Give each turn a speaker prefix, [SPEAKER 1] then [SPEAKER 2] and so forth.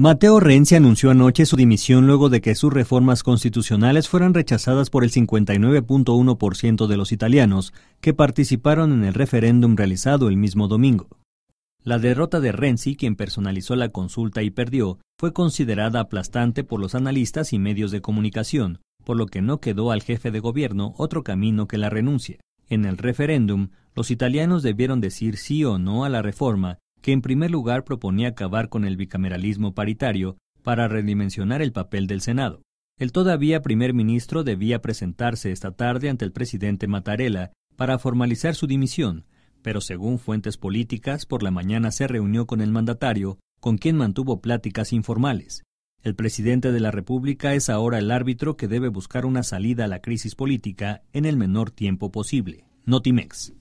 [SPEAKER 1] Mateo Renzi anunció anoche su dimisión luego de que sus reformas constitucionales fueran rechazadas por el 59.1% de los italianos que participaron en el referéndum realizado el mismo domingo. La derrota de Renzi, quien personalizó la consulta y perdió, fue considerada aplastante por los analistas y medios de comunicación, por lo que no quedó al jefe de gobierno otro camino que la renuncia. En el referéndum, los italianos debieron decir sí o no a la reforma que en primer lugar proponía acabar con el bicameralismo paritario para redimensionar el papel del Senado. El todavía primer ministro debía presentarse esta tarde ante el presidente Mattarella para formalizar su dimisión, pero según fuentes políticas, por la mañana se reunió con el mandatario, con quien mantuvo pláticas informales. El presidente de la República es ahora el árbitro que debe buscar una salida a la crisis política en el menor tiempo posible. Notimex.